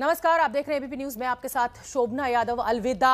नमस्कार आप देख रहे हैं एबीपी न्यूज में आपके साथ शोभना यादव अलविदा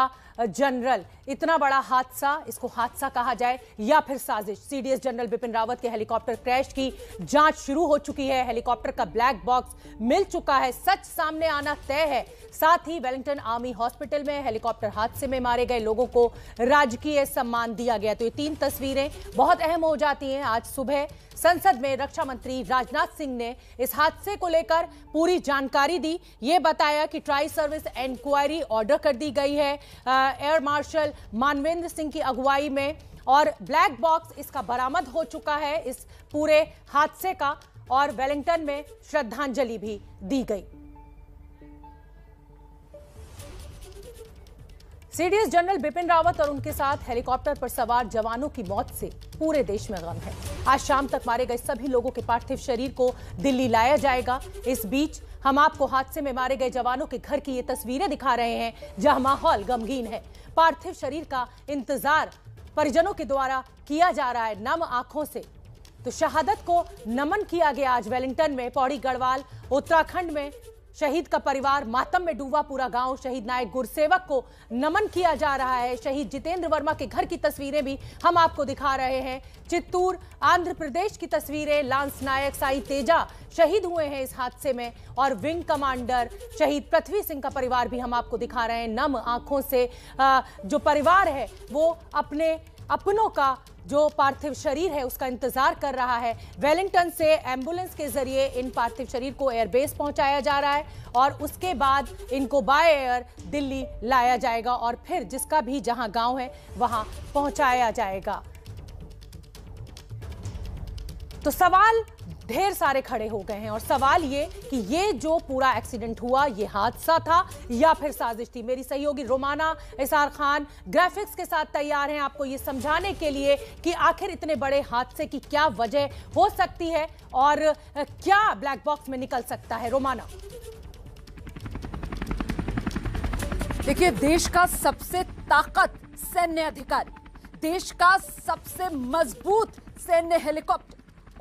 जनरल इतना बड़ा हादसा इसको हादसा कहा जाए या फिर साजिश सीडीएस जनरल बिपिन रावत के हेलीकॉप्टर क्रैश की जांच शुरू हो चुकी है हेलीकॉप्टर का ब्लैक बॉक्स मिल चुका है सच सामने आना तय है साथ ही वेलिंगटन आर्मी हॉस्पिटल में हेलीकॉप्टर हादसे में मारे गए लोगों को राजकीय सम्मान दिया गया तो ये तीन तस्वीरें बहुत अहम हो जाती हैं आज सुबह संसद में रक्षा मंत्री राजनाथ सिंह ने इस हादसे को लेकर पूरी जानकारी दी ये बताया कि ट्राई सर्विस इंक्वायरी ऑर्डर कर दी गई है एयर मार्शल मानवेंद्र सिंह की अगुवाई में और ब्लैक बॉक्स इसका बरामद हो चुका है इस पूरे हादसे का और वेलिंगटन में श्रद्धांजलि भी दी गई सीडीएस जनरल बिपिन रावत और उनके साथ हेलीकॉप्टर पर सवार जवानों की मौत से पूरे देश में गम है आज शाम तक मारे गए सभी लोगों के पार्थिव शरीर को दिल्ली लाया जाएगा इस बीच हम आपको हादसे में मारे गए जवानों के घर की ये तस्वीरें दिखा रहे हैं जहां माहौल गमगीन है पार्थिव शरीर का इंतजार परिजनों के द्वारा किया जा रहा है नम आंखों से तो शहादत को नमन किया गया आज वेलिंगटन में पौड़ी गढ़वाल उत्तराखंड में शहीद का परिवार मातम में डूबा पूरा गांव शहीद नायक गुरसेवक को नमन किया जा रहा है शहीद जितेंद्र वर्मा के घर की तस्वीरें भी हम आपको दिखा रहे हैं चित्तूर आंध्र प्रदेश की तस्वीरें लांस नायक साई तेजा शहीद हुए हैं इस हादसे में और विंग कमांडर शहीद पृथ्वी सिंह का परिवार भी हम आपको दिखा रहे हैं नम आंखों से जो परिवार है वो अपने अपनों का जो पार्थिव शरीर है उसका इंतजार कर रहा है वेलिंगटन से एम्बुलेंस के जरिए इन पार्थिव शरीर को एयरबेस पहुंचाया जा रहा है और उसके बाद इनको बाय एयर दिल्ली लाया जाएगा और फिर जिसका भी जहां गांव है वहां पहुंचाया जाएगा तो सवाल ढेर सारे खड़े हो गए हैं और सवाल ये कि ये जो पूरा एक्सीडेंट हुआ ये हादसा था या फिर साजिश थी मेरी सहयोगी रोमाना इसार खान ग्राफिक्स के साथ तैयार हैं आपको ये समझाने के लिए कि आखिर इतने बड़े हादसे की क्या वजह हो सकती है और क्या ब्लैक बॉक्स में निकल सकता है रोमाना देखिए देश का सबसे ताकत सैन्य अधिकारी देश का सबसे मजबूत सैन्य हेलीकॉप्टर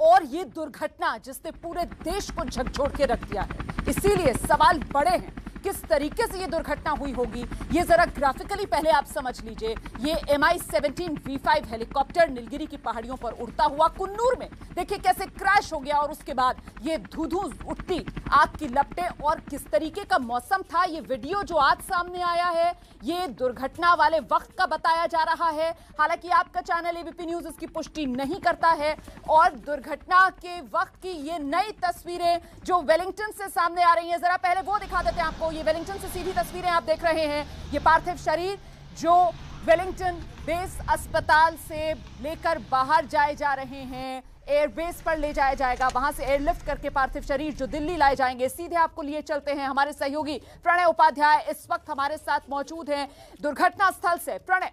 और ये दुर्घटना जिसने पूरे देश को झकझोर के रख दिया है इसीलिए सवाल बड़े हैं किस तरीके से ये दुर्घटना हुई होगी ये जरा ग्राफिकली पहले आप समझ लीजिए ये M I seventeen V five helicopter Nilgiri की पहाड़ियों पर उड़ता हुआ कुन्नूर में देखिए कैसे क्रैश हो गया और उसके बाद ये धुधू उठती आग की लपटे और किस तरीके का मौसम था ये वीडियो जो आज सामने आया है ये दुर्घटना वाले वक्त का बताया जा रहा है हालांकि आपका चैनल एबीपी न्यूज इसकी पुष्टि नहीं करता है और दुर्घटना के वक्त की ये नई तस्वीरें जो वेलिंगटन से सामने आ रही है जरा पहले वो दिखा देते हैं आपको ये वेलिंगटन से सीधी तस्वीरें आप देख रहे हैं ये पार्थिव शरीर जो वेलिंगटन बेस अस्पताल से लेकर बाहर जाए जा रहे हैं एयरबेस पर ले जाया जाएगा वहां से एयरलिफ्ट करके पार्थिव शरीर जो दिल्ली लाए जाएंगे सीधे आपको लिए चलते हैं हमारे सहयोगी प्रणय उपाध्याय इस वक्त हमारे साथ मौजूद हैं दुर्घटना स्थल से प्रणय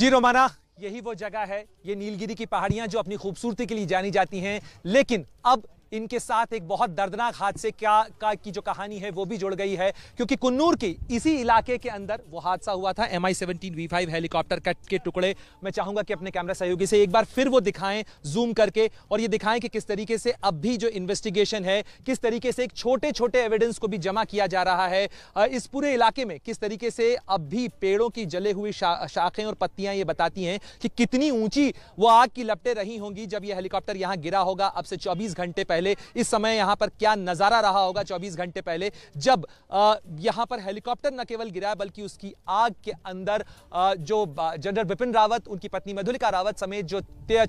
जी रोमाना यही वो जगह है ये नीलगिरी की पहाड़ियां जो अपनी खूबसूरती के लिए जानी जाती हैं लेकिन अब इनके साथ एक बहुत दर्दनाक हादसे क्या का की जो कहानी है वो भी जुड़ गई है क्योंकि कुन्नूर की इसी इलाके के अंदर वो हादसा हुआ था M I seventeen V five helicopter कट के टुकड़े मैं चाहूंगा कि अपने कैमरा सहयोगी से एक बार फिर वो दिखाएं जूम करके और ये दिखाएं कि किस तरीके से अब भी जो इन्वेस्टिगेशन है किस तरीके से एक छोटे छोटे एविडेंस को भी जमा किया जा रहा है इस पूरे इलाके में किस तरीके से अब भी पेड़ों की जले हुई शाखें और पत्तियां ये बताती हैं कि कितनी ऊंची वो आग की लपटे रही होंगी जब यह हेलीकॉप्टर यहां गिरा होगा अब से चौबीस घंटे पहले पहले इस समय यहां पर क्या नज़ारा रहा होगा 24 घंटे पहले जब यहां पर हेलीकॉप्टर न केवल गिरा बल्कि उसकी आग के अंदर जो जनरल बिपिन रावत उनकी पत्नी मधुलिका रावत समेत जो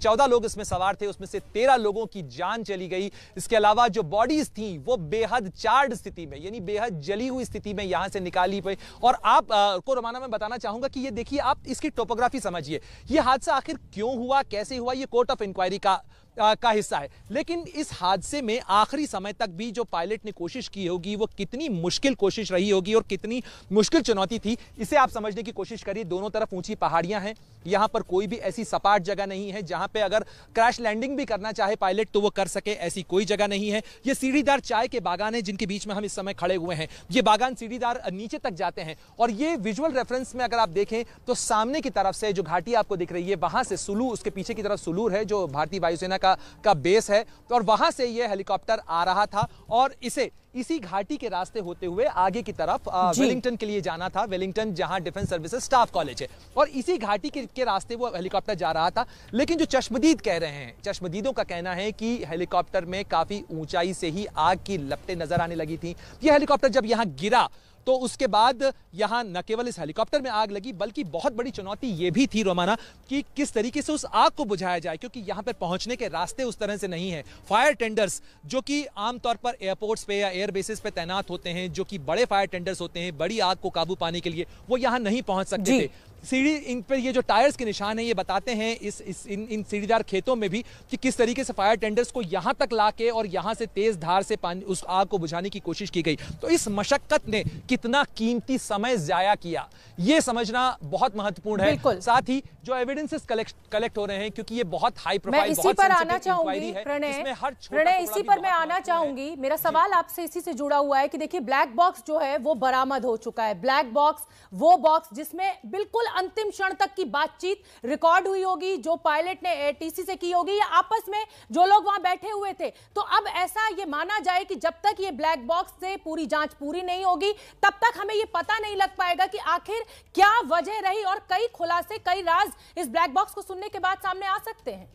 चौदह लोग इसमें सवार थे उसमें से तेरह लोगों की जान चली गई इसके अलावा जो बॉडीज थी वो बेहद चार्ड स्थिति में यानी बेहद जली हुई स्थिति में यहां से निकाली पे और आप को रोमाना में बताना चाहूंगा कि ये देखिए आप इसकी टोपोग्राफी समझिए ये हादसा आखिर क्यों हुआ कैसे हुआ ये कोर्ट ऑफ इंक्वायरी का का हिस्सा है लेकिन इस हादसे में आखिरी समय तक भी जो पायलट ने कोशिश की होगी वो कितनी मुश्किल कोशिश रही होगी और कितनी मुश्किल चुनौती थी इसे आप समझने की कोशिश करिए दोनों तरफ ऊंची पहाड़ियां हैं यहां पर कोई भी ऐसी सपाट जगह नहीं है जहां पे अगर क्रैश लैंडिंग भी करना चाहे पायलट तो वो कर सके ऐसी कोई जगह नहीं है ये सीढ़ीदार चाय के बागान है जिनके बीच में हम इस समय खड़े हुए हैं ये बागान सीढ़ीदार नीचे तक जाते हैं और ये विजुअल रेफरेंस में अगर आप देखें तो सामने की तरफ से जो घाटी आपको दिख रही है वहां से सुलू उसके पीछे की तरफ सुलूर है जो भारतीय वायुसेना का का बेस है तो और वहां से यह हेलीकॉप्टर आ रहा था और इसे इसी घाटी के रास्ते होते हुए आगे की तरफ वेलिंगटन के लिए जाना था वेलिंगटन जहां डिफेंस सर्विसेज स्टाफ कॉलेज है और इसी घाटी के, के रास्ते वो हेलीकॉप्टर जा रहा था लेकिन जो चश्मदीद कह रहे हैं चश्मदीदों का कहना है कि हेलीकॉप्टर में काफ़ी ऊंचाई से ही आग की लपटें नजर आने लगी थी यह हेलीकॉप्टर जब यहां गिरा तो उसके बाद यहां न केवल इस हेलीकॉप्टर में आग लगी बल्कि बहुत बड़ी चुनौती ये भी थी रोमाना कि किस तरीके से उस आग को बुझाया जाए क्योंकि यहां पर पहुंचने के रास्ते उस तरह से नहीं है फायर टेंडर्स जो कि आमतौर पर एयरपोर्ट्स पे या एयर बेसिस पे तैनात होते हैं जो कि बड़े फायर टेंडर्स होते हैं बड़ी आग को काबू पाने के लिए वो यहाँ नहीं पहुंच सकते थे सीढ़ी इन पर ये जो टायर्स के निशान है ये बताते हैं इस, इस इन इन सीढ़ीदार खेतों में भी कि किस तरीके से फायर टेंडर्स को यहाँ तक ला के और यहाँ से तेज धार से पानी उस आग को बुझाने की कोशिश की गई तो इस मशक्कत ने कितना कीमती समय ज़ाया किया ये समझना बहुत महत्वपूर्ण है साथ ही जो एविडेंसेस कलेक्ट कलेक्ट हो रहे हैं क्योंकि ये बहुत हाई प्रोफाइल इसी पर आना चाहूंगी प्रणय इसी पर मैं आना चाहूंगी मेरा सवाल आपसे इसी से जुड़ा हुआ है कि देखिए ब्लैक बॉक्स जो है वो बरामद हो चुका है ब्लैक बॉक्स वो बॉक्स जिसमें बिल्कुल अंतिम क्षण तक की बातचीत रिकॉर्ड हुई होगी जो पायलट ने एटीसी से की होगी या आपस में जो लोग वहां बैठे हुए थे तो अब ऐसा ये माना जाए कि जब तक ये ब्लैक बॉक्स से पूरी जांच पूरी नहीं होगी तब तक हमें ये पता नहीं लग पाएगा कि आखिर क्या वजह रही और कई खुलासे कई राज इस ब्लैक बॉक्स को सुनने के बाद सामने आ सकते हैं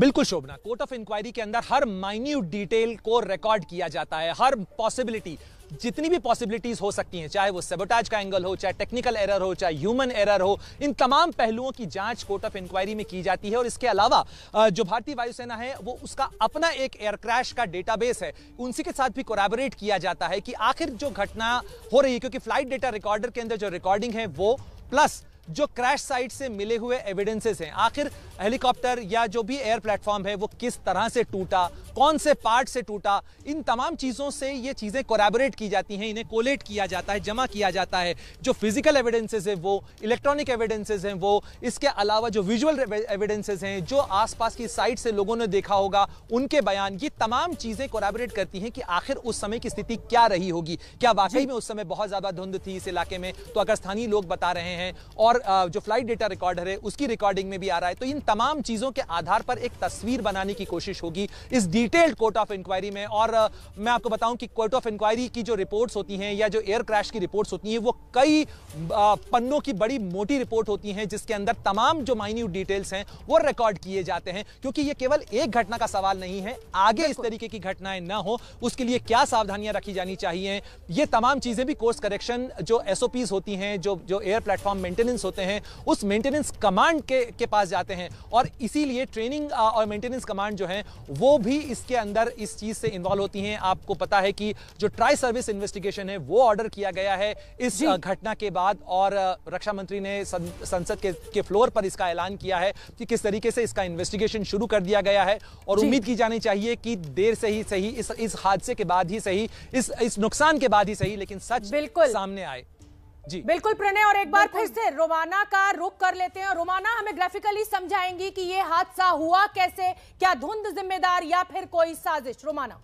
बिल्कुल शोभना कोर्ट ऑफ इंक्वायरी के अंदर हर माइन्यूट डिटेल को रिकॉर्ड किया जाता है हर पॉसिबिलिटी जितनी भी पॉसिबिलिटीज हो सकती हैं चाहे वो सेबोटाज का एंगल हो चाहे टेक्निकल एरर हो चाहे ह्यूमन एरर हो इन तमाम पहलुओं की जांच कोर्ट ऑफ इंक्वायरी में की जाती है और इसके अलावा जो भारतीय वायुसेना है वो उसका अपना एक एयरक्रैश का डेटाबेस है उनसी के साथ भी कोराबोरेट किया जाता है कि आखिर जो घटना हो रही है क्योंकि फ्लाइट डेटा रिकॉर्डर के अंदर जो रिकॉर्डिंग है वो प्लस जो क्रैश साइट से मिले हुए एविडेंसेस हैं आखिर हेलीकॉप्टर या जो भी एयर प्लेटफॉर्म है वो किस तरह से टूटा कौन से पार्ट से टूटा इन तमाम चीज़ों से ये चीज़ें कोराबोरेट की जाती हैं इन्हें कोलेट किया जाता है जमा किया जाता है जो फिजिकल एविडेंसेज है वो इलेक्ट्रॉनिक एविडेंसेज हैं वो इसके अलावा जो विजुअल एविडेंसेज हैं जो आसपास की साइट से लोगों ने देखा होगा उनके बयान ये तमाम चीज़ें कोरेबोरेट करती हैं कि आखिर उस समय की स्थिति क्या रही होगी क्या वाकई में उस समय बहुत ज़्यादा धुंध थी इस इलाके में तो अगर स्थानीय लोग बता रहे हैं और जो फ्लाइट डेटा रिकॉर्ड है उसकी रिकॉर्डिंग में भी आ रहा है तो इन तमाम चीज़ों के आधार पर एक तस्वीर बनाने की कोशिश होगी इस डिटेल्ड कोर्ट ऑफ इंक्वायरी में और मैं आपको बताऊं कि कोर्ट ऑफ इंक्वायरी की जो रिपोर्ट्स होती हैं या जो एयर क्रैश की रिपोर्ट्स होती हैं वो कई पन्नों की बड़ी मोटी रिपोर्ट होती हैं जिसके अंदर तमाम जो माइन्यूट डिटेल्स हैं वो रिकॉर्ड किए जाते हैं क्योंकि ये केवल एक घटना का सवाल नहीं है आगे इस तरीके की घटनाएं ना हो उसके लिए क्या सावधानियां रखी जानी चाहिए ये तमाम चीजें भी कोर्स करेक्शन जो एसओपीज होती हैं जो जो एयर प्लेटफॉर्म मेंटेनेंस होते हैं उस मेंटेनेंस कमांड के के पास जाते हैं और इसीलिए ट्रेनिंग और मेंटेनेंस कमांड जो है वो भी इसके अंदर इस चीज़ से इन्वॉल्व होती हैं आपको पता है कि जो ट्राई सर्विस इन्वेस्टिगेशन है वो ऑर्डर किया गया है इस घटना के बाद और रक्षा मंत्री ने संसद के, के फ्लोर पर इसका ऐलान किया है कि किस तरीके से इसका इन्वेस्टिगेशन शुरू कर दिया गया है और उम्मीद की जानी चाहिए कि देर से ही सही इस इस हादसे के बाद ही सही इस इस नुकसान के बाद ही सही लेकिन सच बिल्कुल सामने आए जी बिल्कुल प्रणय और एक बार फिर से रोमाना का रुख कर लेते हैं और रोमाना हमें ग्राफिकली समझाएंगी कि ये हादसा हुआ कैसे क्या धुंध जिम्मेदार या फिर कोई साजिश रोमाना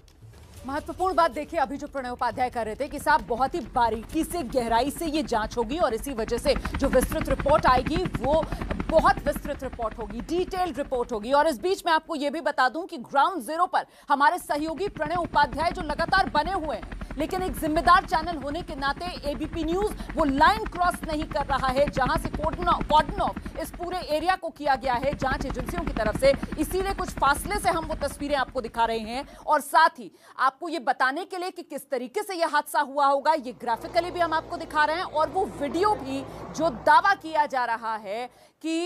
महत्वपूर्ण बात देखिए अभी जो प्रणय उपाध्याय कर रहे थे कि साहब बहुत ही बारीकी से गहराई से ये जांच होगी और इसी वजह से जो विस्तृत रिपोर्ट आएगी वो बहुत विस्तृत रिपोर्ट होगी डिटेल्ड रिपोर्ट होगी और इस बीच में आपको ये भी बता दूं कि ग्राउंड जीरो पर हमारे सहयोगी प्रणय उपाध्याय जो लगातार बने हुए हैं लेकिन एक जिम्मेदार चैनल होने के नाते एबीपी न्यूज वो लाइन क्रॉस नहीं कर रहा है जहां से ऑफ इस पूरे एरिया को किया गया है जांच एजेंसियों की तरफ से इसीलिए कुछ फासले से हम वो तस्वीरें आपको दिखा रहे हैं और साथ ही आपको ये बताने के लिए कि किस तरीके से यह हादसा हुआ होगा ये ग्राफिकली भी हम आपको दिखा रहे हैं और वो वीडियो भी जो दावा किया जा रहा है कि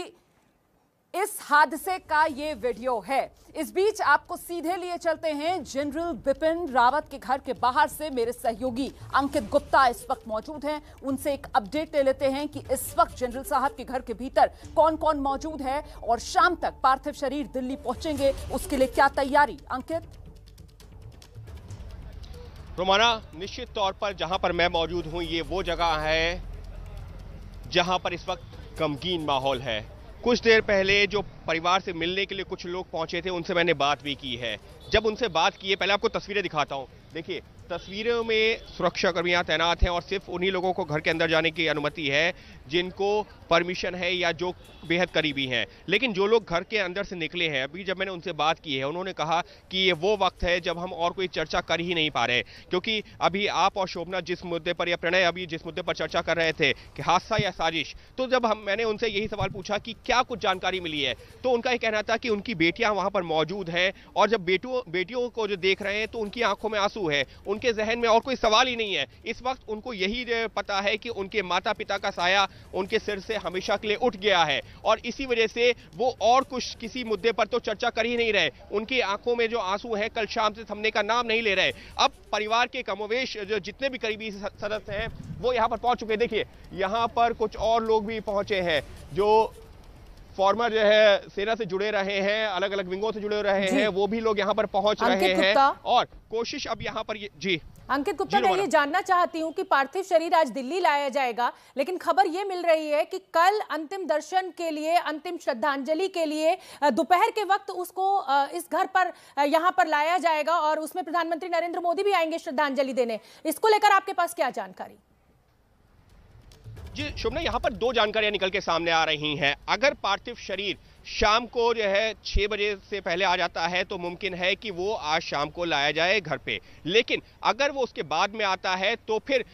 इस हादसे का ये वीडियो है इस बीच आपको सीधे लिए चलते हैं जनरल बिपिन रावत के घर के बाहर से मेरे सहयोगी अंकित गुप्ता इस वक्त मौजूद हैं उनसे एक अपडेट ले लेते हैं कि इस वक्त जनरल साहब के घर के भीतर कौन कौन मौजूद है और शाम तक पार्थिव शरीर दिल्ली पहुंचेंगे उसके लिए क्या तैयारी अंकित रोमाना निश्चित तौर पर जहां पर मैं मौजूद हूं ये वो जगह है जहां पर इस वक्त गमगीन माहौल है कुछ देर पहले जो परिवार से मिलने के लिए कुछ लोग पहुंचे थे उनसे मैंने बात भी की है जब उनसे बात की है पहले आपको तस्वीरें दिखाता हूं देखिए तस्वीरों में सुरक्षाकर्मियां तैनात हैं और सिर्फ उन्हीं लोगों को घर के अंदर जाने की अनुमति है जिनको परमिशन है या जो बेहद करीबी हैं लेकिन जो लोग घर के अंदर से निकले हैं अभी जब मैंने उनसे बात की है उन्होंने कहा कि ये वो वक्त है जब हम और कोई चर्चा कर ही नहीं पा रहे क्योंकि अभी आप और शोभना जिस मुद्दे पर या प्रणय अभी जिस मुद्दे पर चर्चा कर रहे थे कि हादसा या साजिश तो जब हम मैंने उनसे यही सवाल पूछा कि क्या कुछ जानकारी मिली है तो उनका यह कहना था कि उनकी बेटियां वहां पर मौजूद हैं और जब बेटियों बेटियों को जो देख रहे हैं तो उनकी आंखों में आंसू है उन उनके जहन में और कोई सवाल ही नहीं है इस वक्त उनको यही पता है कि उनके माता पिता का साया उनके सिर से हमेशा के लिए उठ गया है और इसी वजह से वो और कुछ किसी मुद्दे पर तो चर्चा कर ही नहीं रहे उनकी आंखों में जो आंसू है कल शाम से थमने का नाम नहीं ले रहे अब परिवार के कमोवेश जो जितने भी करीबी सदस्य हैं वो यहाँ पर पहुंच चुके हैं देखिए यहाँ पर कुछ और लोग भी पहुंचे हैं जो फॉर्मर जो है सेना से जुड़े रहे हैं अलग अलग विंगों से जुड़े रहे हैं वो भी लोग यहाँ पर पहुंच रहे हैं और कोशिश अब यहाँ पर ये, जी अंकित गुप्ता मैं ये जानना चाहती हूँ कि पार्थिव शरीर आज दिल्ली लाया जाएगा लेकिन खबर ये मिल रही है कि कल अंतिम दर्शन के लिए अंतिम श्रद्धांजलि के लिए दोपहर के वक्त उसको इस घर पर यहाँ पर लाया जाएगा और उसमें प्रधानमंत्री नरेंद्र मोदी भी आएंगे श्रद्धांजलि देने इसको लेकर आपके पास क्या जानकारी शोभना यहाँ पर दो जानकारियां निकल के सामने आ रही हैं अगर पार्थिव शरीर शाम को जो है छः बजे से पहले आ जाता है तो मुमकिन है कि वो आज शाम को लाया जाए घर पे लेकिन अगर वो उसके बाद में आता है तो फिर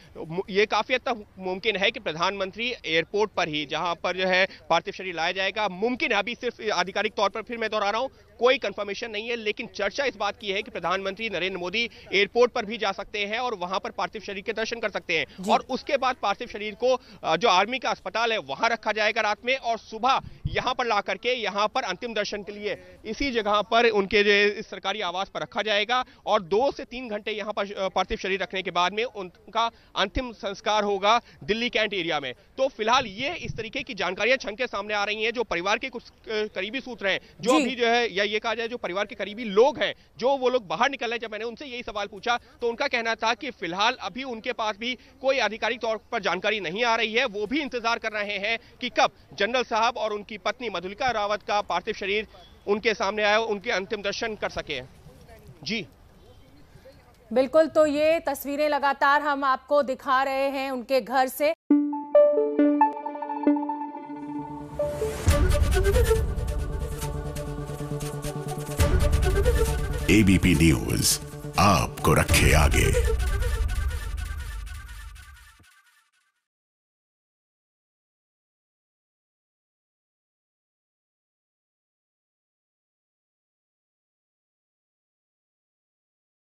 ये काफ़ी हद तक मुमकिन है कि प्रधानमंत्री एयरपोर्ट पर ही जहां पर जो है पार्थिव शरीर लाया जाएगा मुमकिन है अभी सिर्फ आधिकारिक तौर पर फिर मैं दोहरा रहा हूँ कोई कंफर्मेशन नहीं है लेकिन चर्चा इस बात की है कि प्रधानमंत्री नरेंद्र मोदी एयरपोर्ट पर भी जा सकते हैं और वहां पर पार्थिव शरीर के दर्शन कर सकते हैं और उसके बाद पार्थिव शरीर को जो आर्मी का अस्पताल है वहां रखा जाएगा रात में और सुबह यहाँ पर ला करके यहाँ पर अंतिम दर्शन के लिए इसी जगह पर उनके जो इस सरकारी आवास पर रखा जाएगा और दो से तीन घंटे यहाँ पर पार्थिव शरीर रखने के बाद में उनका अंतिम संस्कार होगा दिल्ली कैंट एरिया में तो फिलहाल ये इस तरीके की जानकारियां छंग के सामने आ रही हैं जो परिवार के कुछ करीबी सूत्र हैं जो अभी जो है या ये कहा जाए जो परिवार के करीबी लोग हैं जो वो लोग बाहर निकल रहे जब मैंने उनसे यही सवाल पूछा तो उनका कहना था कि फिलहाल अभी उनके पास भी कोई आधिकारिक तौर पर जानकारी नहीं आ रही है वो भी इंतजार कर रहे हैं कि कब जनरल साहब और उनकी उनकी पत्नी मधुलिका रावत का पार्थिव शरीर उनके सामने आया उनके अंतिम दर्शन कर सके जी बिल्कुल तो ये तस्वीरें लगातार हम आपको दिखा रहे हैं उनके घर से एबीपी न्यूज आपको रखे आगे